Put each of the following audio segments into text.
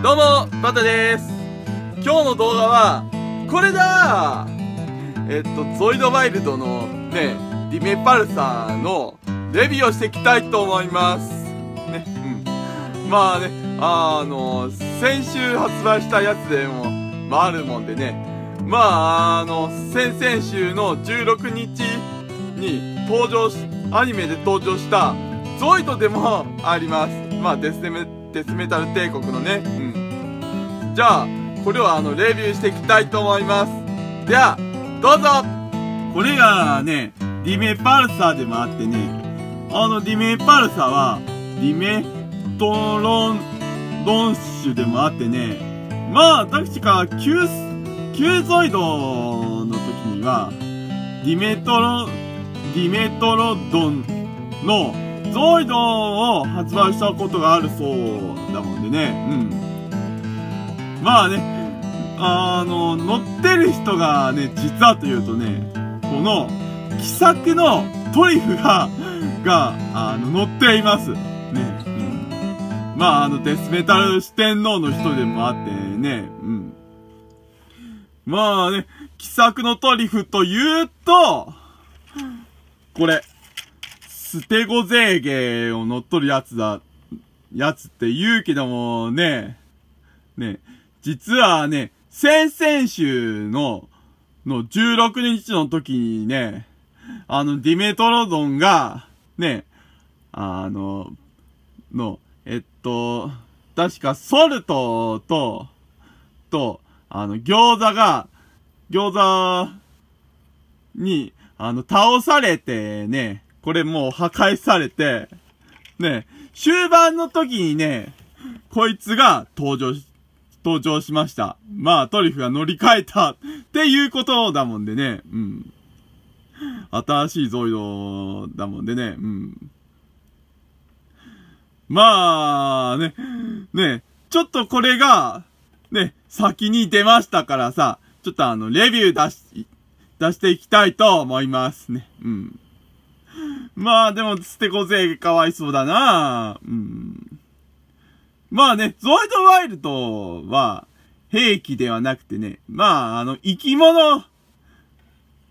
どうも、バタです。今日の動画は、これだえっと、ゾイドワイルドのね、ディメパルサーのレビューをしていきたいと思います。ね、うん。まあね、あの、先週発売したやつでも、まああるもんでね、まあ、あの、先々週の16日に登場し、アニメで登場したゾイドでもあります。まあ、デスメ、デスメタル帝国のね、うん。じゃあ、これをあの、レビューしていきたいと思います。では、どうぞこれがね、ディメパルサーでもあってね、あのディメパルサは、ディメトロン、ドンシュでもあってね、まあ、確か、キュー、キューゾイドの時には、ディメトロ、ディメトロドンのゾイドを発売したことがあるそうだもんでね、うん。まあね、あの、乗ってる人がね、実はというとね、この、気さくのトリフが、が、あの、乗っています。ね。うん、まあ、あの、デスメタル四天王の人でもあってね、うん。まあね、気さくのトリフというと、これ、ステゴゼーゲーを乗っ取るやつだ、やつって言うけどもね、ね、実はね、先々週の、の16日の時にね、あの、ディメトロドンが、ね、あの、の、えっと、確かソルトと、と、あの、餃子が、餃子に、あの、倒されてね、これもう破壊されて、ね、終盤の時にね、こいつが登場し、登場しました。まあ、トリュフが乗り換えたっていうことだもんでね。うん。新しいゾイドだもんでね。うん。まあ、ね、ね、ちょっとこれが、ね、先に出ましたからさ、ちょっとあの、レビュー出し、出していきたいと思いますね。うん。まあ、でも、捨て子勢かわいそうだなうん。まあね、ゾイドワイルドは、兵器ではなくてね、まあ、あの、生き物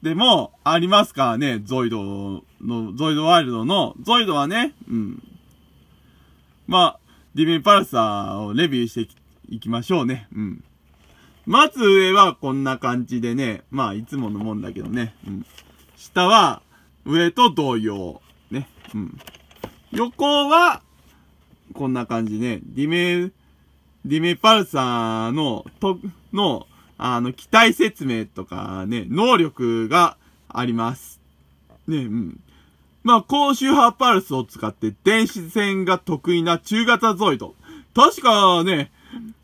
でもありますからね、ゾイドの、ゾイドワイルドの、ゾイドはね、うん。まあ、ディメンパルサーをレビューしていきましょうね、うん。まず上はこんな感じでね、まあ、いつものもんだけどね、うん。下は、上と同様、ね、うん。横は、こんな感じね。ディメ、ディメパルサーの、と、の、あの、機体説明とかね、能力があります。ね、うん。まあ、高周波パルスを使って電子線が得意な中型ゾイド。確かね、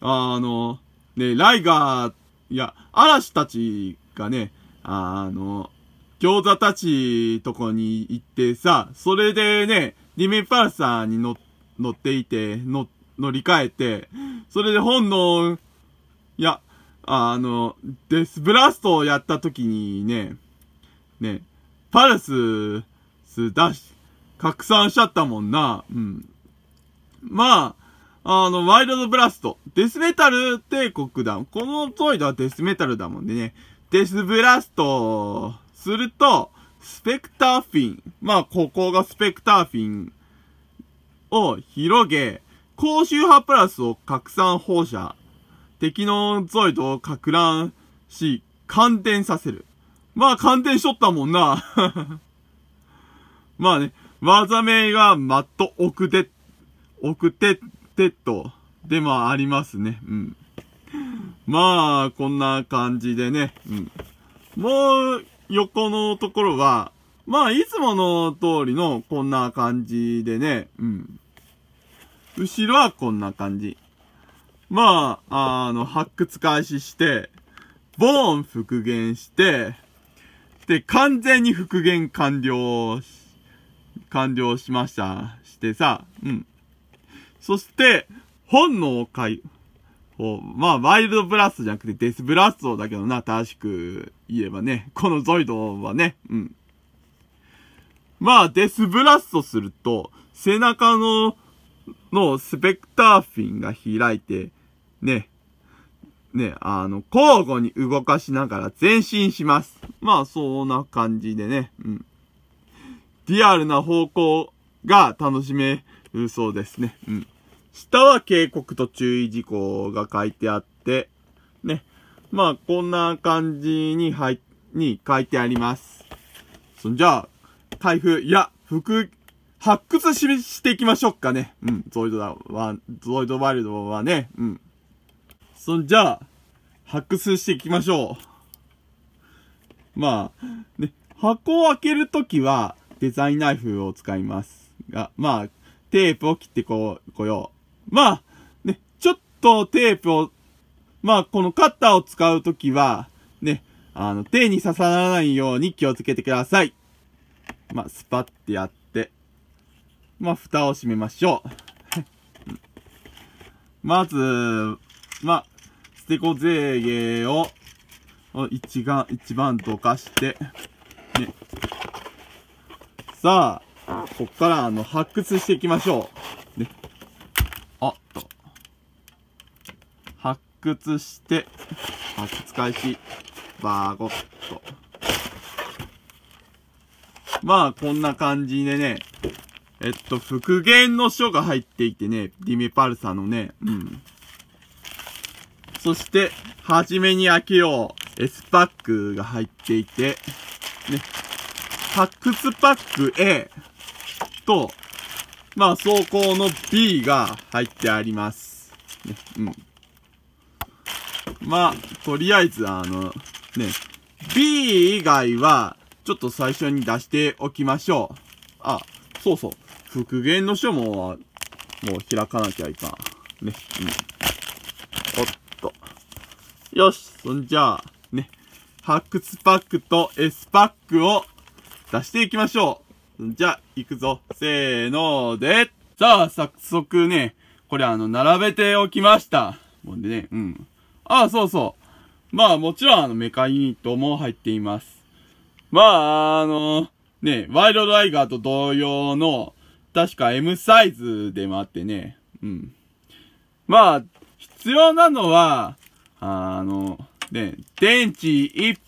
あの、ね、ライガー、いや、嵐たちがね、あの、餃子たちとこに行ってさ、それでね、リメパルサーに乗っ乗っていて、乗、乗り換えて、それで本能、いや、あの、デスブラストをやった時にね、ね、パルス、ス出し、拡散しちゃったもんな。うん。まあ、あの、ワイルドブラスト。デスメタル帝国だ。このトイドはデスメタルだもんでね。デスブラストすると、スペクターフィン。まあ、ここがスペクターフィンを広げ、高周波プラスを拡散放射、敵のゾイドを拡乱し、感電させる。まあ、感電しとったもんな。まあね、技名がマット・オクテ、オクテテッドでもありますね。うん。まあ、こんな感じでね。うん。もう、横のところは、まあ、いつもの通りの、こんな感じでね。うん。後ろはこんな感じ。まあ、あの、発掘開始して、ボーン復元して、で、完全に復元完了完了しました。してさ、うん。そして、本能解まあ、ワイルドブラストじゃなくてデスブラストだけどな、正しく言えばね。このゾイドはね、うん。まあ、デスブラストすると、背中ののスペクターフィンが開いて、ね、ね、あの、交互に動かしながら前進します。まあ、そんな感じでね、うん。リアルな方向が楽しめるそうですね。うん。下は警告と注意事項が書いてあって、ね。まあ、こんな感じに、はい、に書いてあります。そんじゃあ、台風、いや、服、発掘ししていきましょうかね。うん、ゾイドだ、は、ゾイドワイルドはね、うん。そんじゃあ、発掘していきましょう。まあ、ね、箱を開けるときは、デザインナイフを使いますが、まあ、テープを切ってこ、う、こよう。まあ、ね、ちょっとテープを、まあ、このカッターを使うときは、ね、あの、手に刺さらないように気をつけてください。まあ、スパってやって、まあ、蓋を閉めましょう。まず、まあ、捨て子税芸を、一番、一番どかして、ね。さあ、こっから、あの、発掘していきましょう。ね。あ、発掘して、発掘開始、バーゴッと。まあ、こんな感じでね、えっと、復元の書が入っていてね、ディメパルサのね、うん。そして、はじめに開けよう、S パックが入っていて、ね、パックスパック A と、まあ、走行の B が入ってあります。ね、うん。まあ、とりあえず、あの、ね、B 以外は、ちょっと最初に出しておきましょう。あ、そうそう。復元の書も、もう開かなきゃいかん。ね。うん。おっと。よし。そんじゃあ、ね。発掘パックと S パックを出していきましょう。じゃあ、行くぞ。せーので。さあ、早速ね、これあの、並べておきました。もんでね、うん。ああ、そうそう。まあ、もちろんあの、メカユニットも入っています。まあ、あの、ね、ワイルドライガーと同様の、確か M サイズでもあってね。うん。まあ、必要なのは、あの、ね、電池一、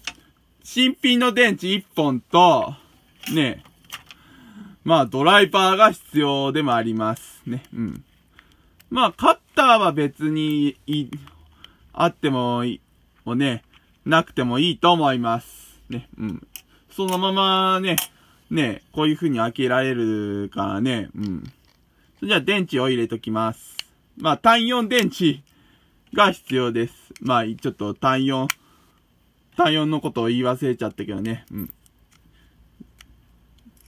新品の電池一本と、ね、まあ、ドライバーが必要でもありますね。うん。まあ、カッターは別に、い、あってもい、もね、なくてもいいと思います。ね、うん。そのままね、ね、こういう風に開けられるからね、うん。じゃあ電池を入れときます。まあ、単4電池が必要です。まあ、ちょっと単4、単4のことを言い忘れちゃったけどね、うん。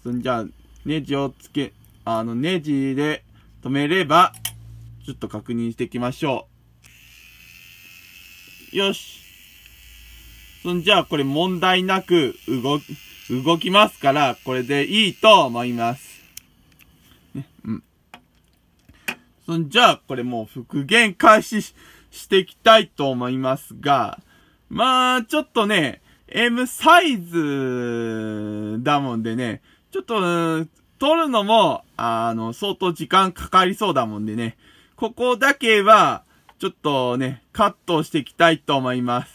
そんじゃあ、ネジをつけ、あの、ネジで止めれば、ちょっと確認していきましょう。よし。そんじゃあ、これ問題なく動き、動きますから、これでいいと思います。ね、うん。そんじゃあ、これもう復元開始していきたいと思いますが、まあ、ちょっとね、M サイズだもんでね、ちょっと、撮るのも、あの、相当時間かかりそうだもんでね、ここだけは、ちょっとね、カットしていきたいと思います。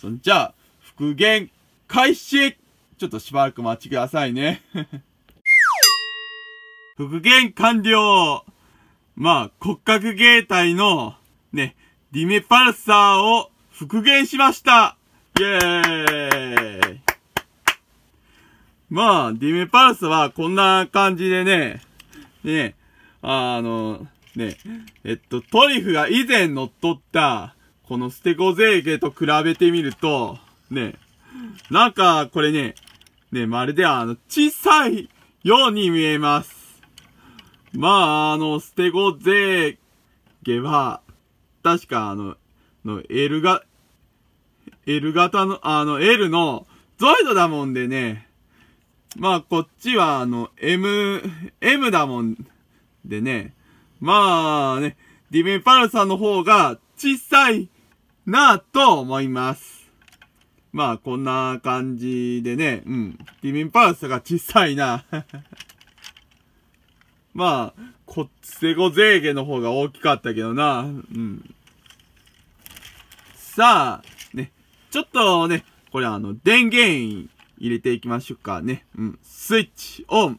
そんじゃあ、復元開始ちょっとしばらく待ちくださいね。復元完了まあ、骨格形態の、ね、ディメパルサーを復元しましたイェーイまあ、ディメパルサはこんな感じでね、ね、あの、ね、えっと、トリュフが以前乗っ取った、このステゴゼーゲと比べてみると、ね、なんか、これね、ね、まるであの、小さいように見えます。まあ、あの、ステゴゼーゲは、確かあの、の L が、L 型の、あの、L のゾイドだもんでね、まあ、こっちはあの、M、M だもんでね、まあね、ディメンパルさんの方が小さいなと思います。まあ、こんな感じでね、うん。ディミンパラスが小さいな。まあ、こっセゴゼーゲの方が大きかったけどな。うん。さあ、ね、ちょっとね、これあの、電源入れていきましょうかね。うん。スイッチオン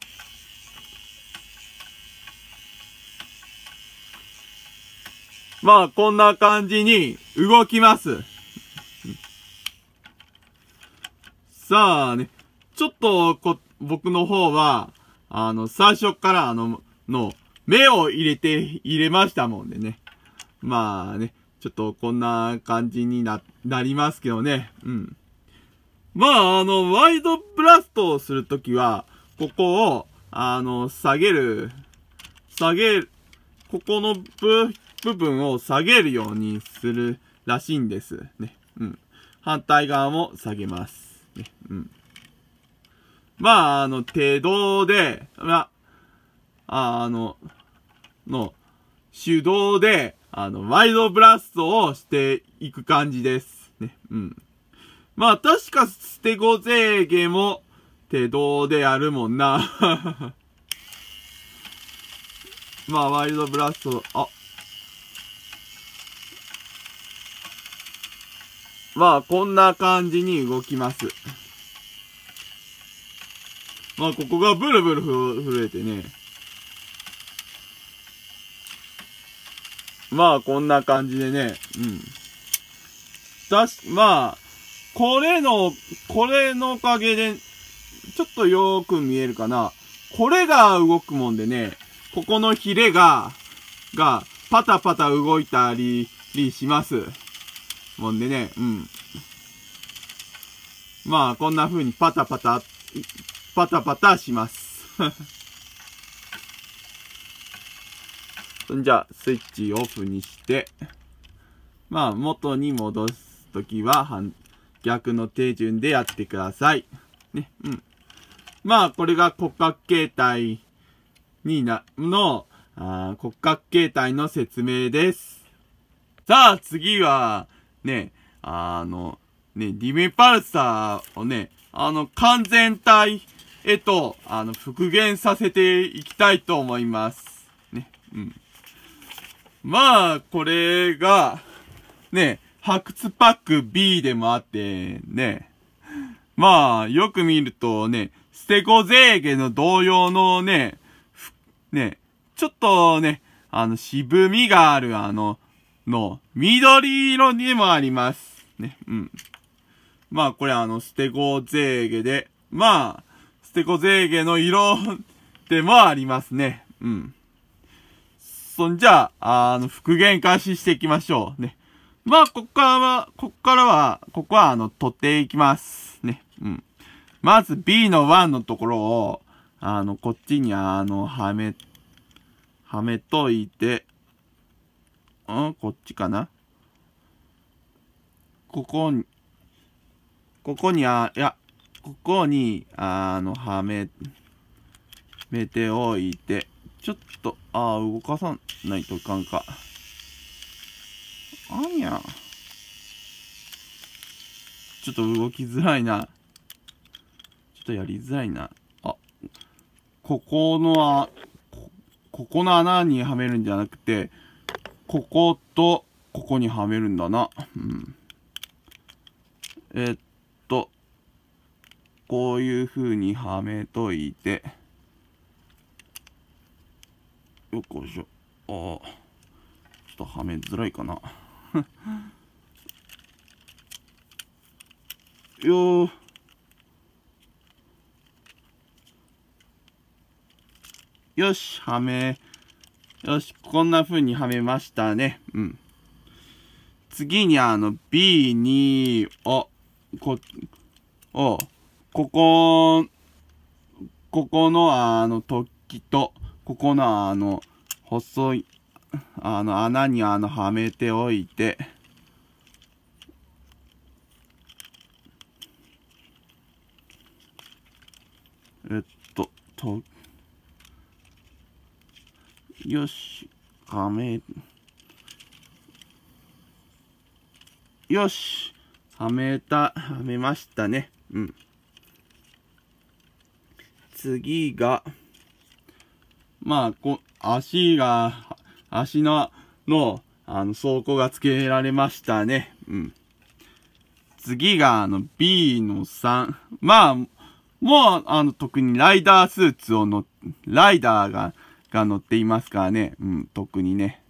まあ、こんな感じに動きます。さあね、ちょっと、こ、僕の方は、あの、最初からあの、の、目を入れて、入れましたもんでね。まあね、ちょっとこんな感じにな、なりますけどね。うん。まあ、あの、ワイドブラストをするときは、ここを、あの、下げる、下げる、ここの部、部分を下げるようにするらしいんです。ね。うん。反対側も下げます。ね。うん。まあ、あの、手動で、まあ、あの、の、手動で、あの、ワイドブラストをしていく感じです。ね。うん。まあ、確か捨て子税ーゲも手動でやるもんな。まあ、ワイドブラスト、あ、まあ、こんな感じに動きます。まあ、ここがブルブル震えてね。まあ、こんな感じでね。うん。だし、まあ、これの、これのおかげで、ちょっとよーく見えるかな。これが動くもんでね、ここのヒレが、が、パタパタ動いたり、りします。もんでね、うん。まあ、こんな風にパタパタ、パタパタします。そ んじゃ、スイッチオフにして、まあ、元に戻すときは、逆の手順でやってください。ね、うん。まあ、これが骨格形態にな、の、あ骨格形態の説明です。さあ、次は、ね、あの、ね、ディメパルサーをね、あの、完全体へと、あの、復元させていきたいと思います。ね、うん。まあ、これが、ね、発掘パック B でもあって、ね、まあ、よく見るとね、ステゴゼーゲの同様のね、ね、ちょっとね、あの、渋みがある、あの、の緑色にもあります。ね、うん。まあこれあの、ステゴゼーゲで、まあ、ステゴゼーゲの色でもありますね。うん。そんじゃあ、あの、復元開始していきましょう。ね。まあ、こっからは、こっからは、ここはあの、取っていきます。ね。うん。まず B の1のところを、あの、こっちにあの、はめ、はめといて、こっちかなここに、ここに、あ、いや、ここに、あの、はめ、めておいて、ちょっと、ああ、動かさないといかんか。あんや。ちょっと動きづらいな。ちょっとやりづらいな。あ、ここのあ、ここの穴にはめるんじゃなくて、ここと、ここにはめるんだな。うん。えっと、こういうふうにはめといて、よっこいしょ。ああ。ちょっとはめづらいかな。よー。よし、はめよし、こんな風にはめましたね。うん。次にあの B2 を、こ、を、ここ、ここのあの突起と、ここのあの、細い、あの穴にあのはめておいて、えっと、と、よし、はめ、よし、はめた、はめましたね。うん。次が、まあ、こ、足が、足の、の、あの、走行が付けられましたね。うん。次が、あの、B の3。まあ、もう、あの、特にライダースーツをの、ライダーが、が載っていますからね。うん、特にね。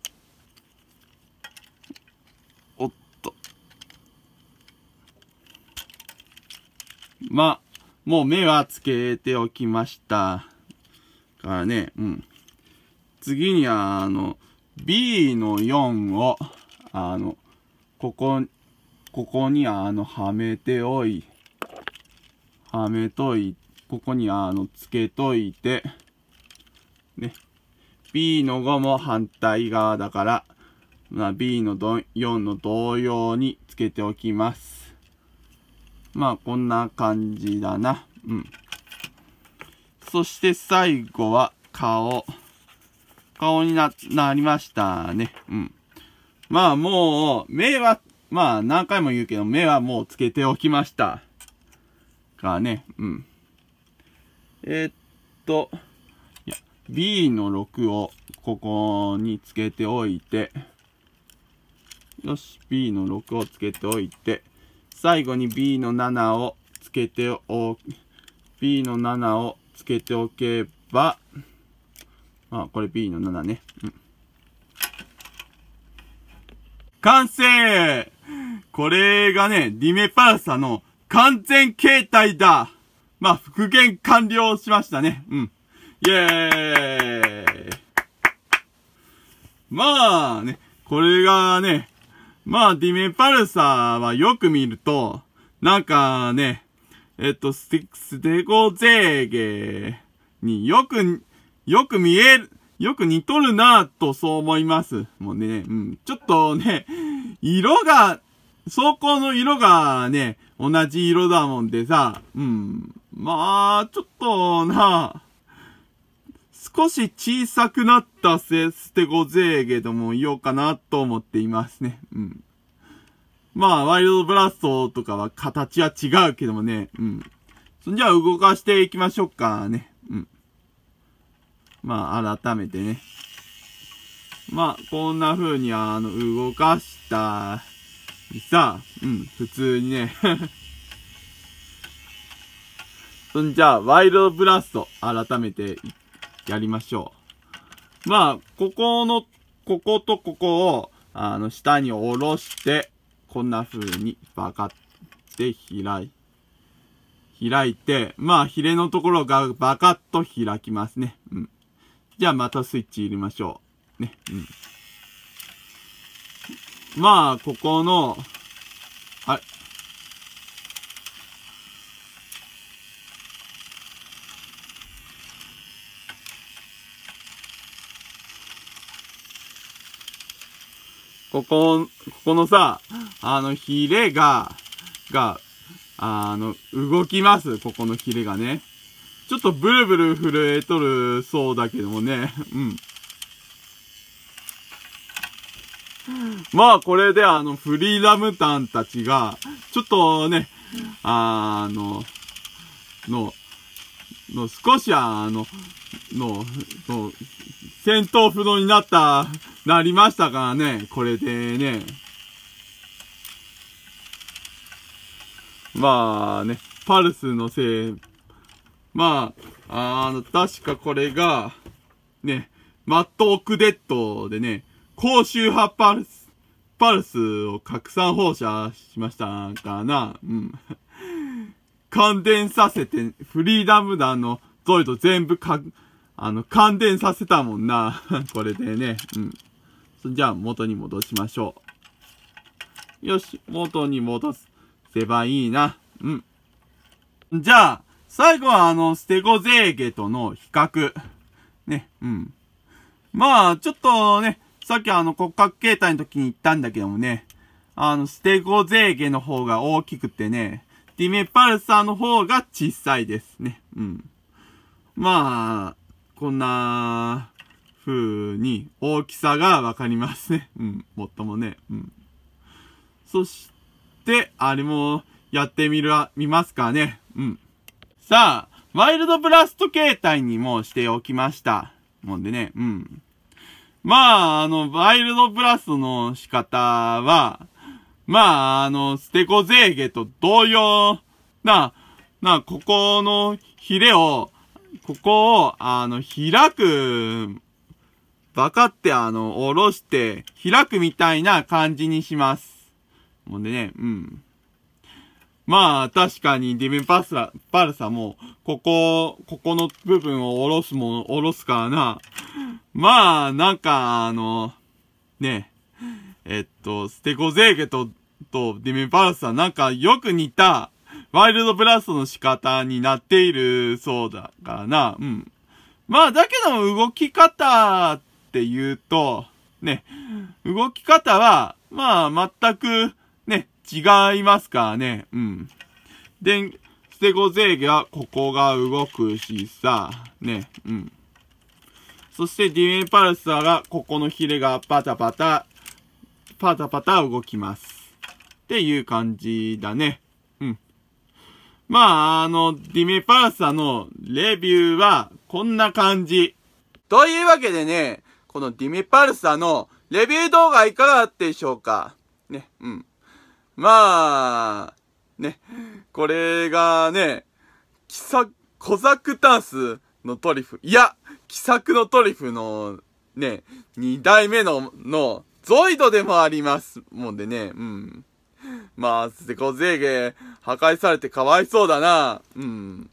おっと。まあ、もう目はつけておきました。からね、うん。次には、あの、B の4を、あの、ここ、ここにあの、はめておい、はめとい、ここにあの、つけといて、ね、B の5も反対側だから、まあ、B の4の同様につけておきます。まあ、こんな感じだな。うん。そして最後は顔。顔にな、なりましたね。うん。まあ、もう、目は、まあ、何回も言うけど、目はもうつけておきました。からね。うん。えー、っと。B の6をここにつけておいて、よし、B の6をつけておいて、最後に B の7をつけてお、B の7をつけておけば、あ、これ B の7ね。うん、完成これがね、ディメパルサの完全形態だまあ、復元完了しましたね。うん。イエーイまあね、これがね、まあディメパルサーはよく見ると、なんかね、えっと、スティックスデゴゼーゲーによく、よく見える、よく似とるなぁとそう思います。もうね、うん。ちょっとね、色が、装甲の色がね、同じ色だもんでさ、うん。まあ、ちょっとなぁ。少し小さくなったせ、捨てごぜえけども、いようかなと思っていますね。うん。まあ、ワイルドブラストとかは形は違うけどもね。うん。そんじゃあ動かしていきましょうかね。うん。まあ、改めてね。まあ、こんな風に、あの、動かしたささ、うん、普通にね。そんじゃあ、ワイルドブラスト、改めていやりましょう。まあ、ここの、こことここを、あの、下に下ろして、こんな風にバカって開い、開いて、まあ、ヒレのところがバカッと開きますね。うん。じゃあ、またスイッチ入れましょう。ね。うん。まあ、ここの、ここ、ここのさ、あの、ヒレが、が、あの、動きます。ここのヒレがね。ちょっとブルブル震えとるそうだけどもね。うん。まあ、これであの、フリーダムタンたちが、ちょっとね、あの、の、の、少しあの、の、の、戦闘不能になったなりましたからね、これでね。まあね、パルスのせい、まあ、あの、確かこれが、ね、マット・オクデッドでね、高周波パルス、パルスを拡散放射しましたからな、うん。感電させて、フリーダム団のゾイド全部か、あの、感電させたもんな。これでね。うん。じゃあ元に戻しましょう。よし、元に戻せばいいな。うん。じゃあ、最後はあの、ステゴゼーゲとの比較。ね、うん。まあ、ちょっとね、さっきあの骨格形態の時に言ったんだけどもね、あの、ステゴゼーゲの方が大きくてね、ディメパルサーの方が小さいですね。うん。まあ、こんな、風に大きさがわかりますね。うん、もっともね。うん。そして、あれもやってみる、見ますかね。うん。さあ、ワイルドブラスト形態にもしておきました。もんでね、うん。まあ、あの、ワイルドブラストの仕方は、まあ、あの、ステコゼーゲと同様な、な、ここのヒレを、ここを、あの、開くバカってあの、下ろして、開くみたいな感じにします。もんでね、うん。まあ、確かにディメンパスラ、パルサも、ここ、ここの部分を下ろすもの、下ろすからな。まあ、なんか、あの、ね、えっと、ステコゼーゲと、とディメンパルサ、なんかよく似た、ワイルドブラストの仕方になっているそうだからな。うん。まあ、だけども動き方って言うと、ね、動き方は、まあ、全く、ね、違いますからね。うん。で、ステゴゼゲは、ここが動くしさ、ね、うん。そして、ディメンパルサーが、ここのヒレがパタパタ、パタパタ動きます。っていう感じだね。うん。まあ、あの、ディメパルサーのレビューは、こんな感じ。というわけでね、このディミパルサのレビュー動画いかがでしょうかね、うん。まあ、ね、これがね、キサ、コザクタンスのトリフ、いや、キサクのトリュフのね、二代目の、の、ゾイドでもありますもんでね、うん。まあ、セコゼーゲ破壊されてかわいそうだな。うん。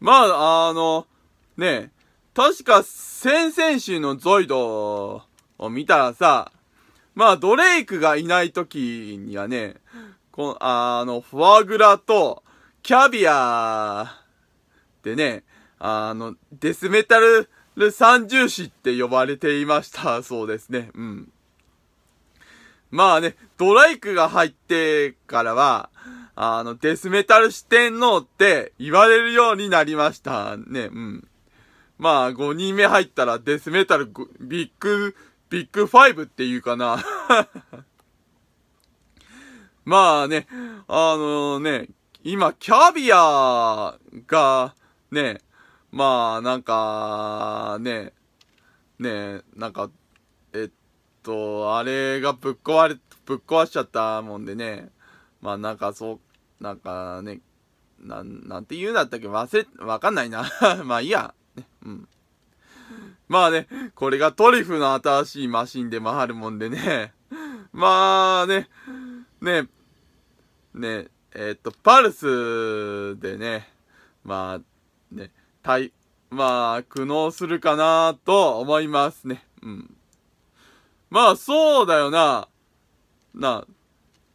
まあ、あの、ね確か先々週のゾイドを見たらさ、まあドレイクがいない時にはね、この、あの、フォアグラとキャビアでね、あの、デスメタル三重士って呼ばれていました。そうですね。うん。まあね、ドレイクが入ってからは、あの、デスメタル四天王って言われるようになりましたね。うん。まあ、5人目入ったらデスメタル、ビッグ、ビッグ5っていうかな まあね、あのね、今、キャビアが、ね、まあ、なんか、ね、ね、なんか、えっと、あれがぶっ壊れ、ぶっ壊しちゃったもんでね、まあなんかそう、なんかね、なん、なんて言うんだったっけ忘れ、わかんないな まあいいや。ね。うん。まあね、これがトリュフの新しいマシンで回るもんでね。まあね、ね、ね、えー、っと、パルスでね、まあ、ね、対、まあ、苦悩するかなと思いますね。うん。まあ、そうだよな。な、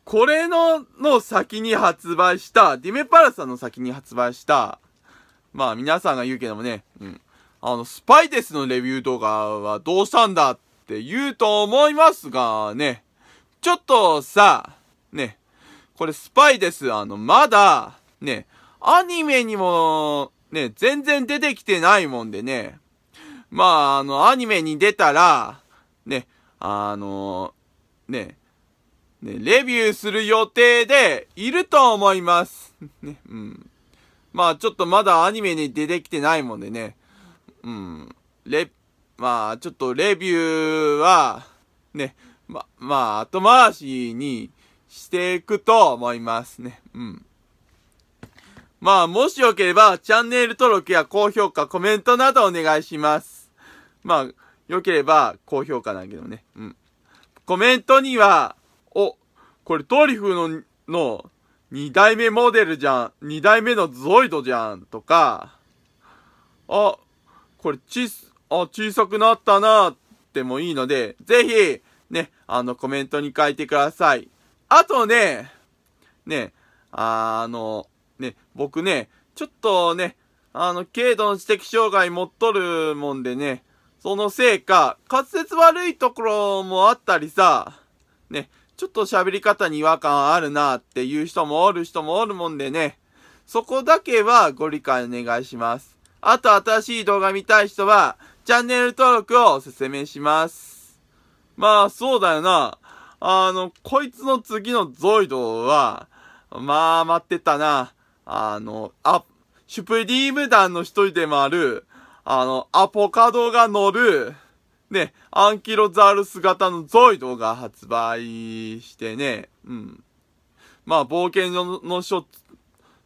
これの、の先に発売した、ディメパルサの先に発売した、まあ皆さんが言うけどもね、うん。あの、スパイデスのレビューとかはどうしたんだって言うと思いますがね、ちょっとさ、ね、これスパイです。あの、まだ、ね、アニメにも、ね、全然出てきてないもんでね、まあ、あの、アニメに出たら、ね、あの、ね、ね、レビューする予定でいると思います。ね、うん。まあちょっとまだアニメに出てきてないもんでね、うん、レ、まあちょっとレビューは、ね、ま、まあ後回しにしていくと思いますね、うん。まあもしよければチャンネル登録や高評価、コメントなどお願いします。まあ、良ければ高評価なんけどね。うん。コメントには、お、これトリュフの、の2代目モデルじゃん。2代目のゾイドじゃん。とか、あ、これち、あ、小さくなったなってもいいので、ぜひ、ね、あの、コメントに書いてください。あとね、ね、あの、ね、僕ね、ちょっとね、あの、軽度の知的障害持っとるもんでね、そのせいか、滑舌悪いところもあったりさ、ね、ちょっと喋り方に違和感あるなっていう人もおる人もおるもんでね、そこだけはご理解お願いします。あと新しい動画見たい人は、チャンネル登録をお勧めします。まあ、そうだよな。あの、こいつの次のゾイドは、まあ、待ってたな。あの、あ、シュプリーム団の一人でもある、あの、アポカドが乗る、で、アンキロザルス型のゾイドが発売してね、うん。まあ、冒険ののョ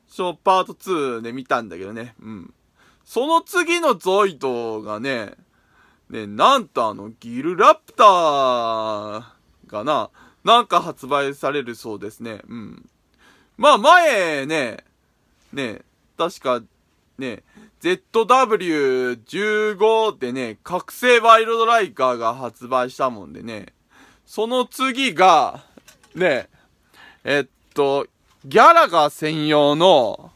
ーパート2で見たんだけどね、うん。その次のゾイドがね、ね、なんとあの、ギルラプターがな、なんか発売されるそうですね、うん。まあ、前ね、ね、確か、ね、ZW15 ってね、覚醒ワイルドライカーが発売したもんでね、その次が、ね、えっと、ギャラが専用の、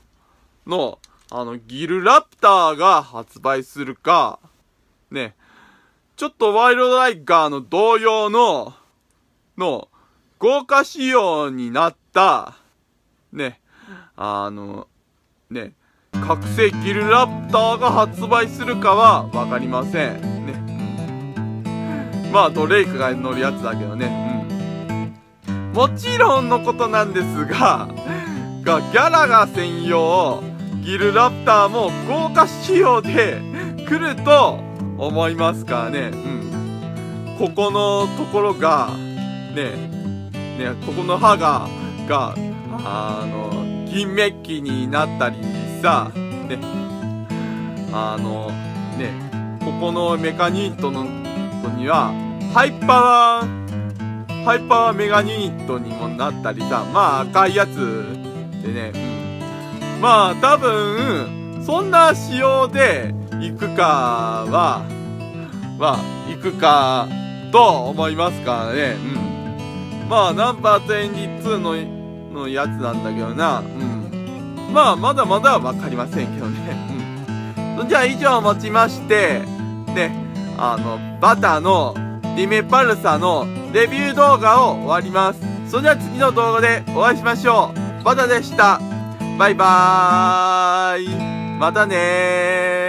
の、あの、ギルラプターが発売するか、ね、ちょっとワイルドライカーの同様の、の、豪華仕様になった、ね、あの、ね、覚醒ギルラプターが発売するかは分かりませんね、うん、まあドレイクが乗るやつだけどね、うん、もちろんのことなんですががギャラが専用ギルラプターも豪華仕様で来ると思いますからね、うん、ここのところがねねここの歯ががあの銀メッキになったりさねあのねここのメカニットのとにはハイパーハイパーメガニットにもなったりさまあ赤いやつでね、うん、まあ多分そんな仕様で行くかはまあ行くかと思いますからねうんまあナンバー22ののやつなんだけどなうんまあ、まだまだわかりませんけどね。うん。じゃあ、以上をもちまして、ね、あの、バターのリメパルサのレビュー動画を終わります。それでは次の動画でお会いしましょう。バタでした。バイバーイ。またねー。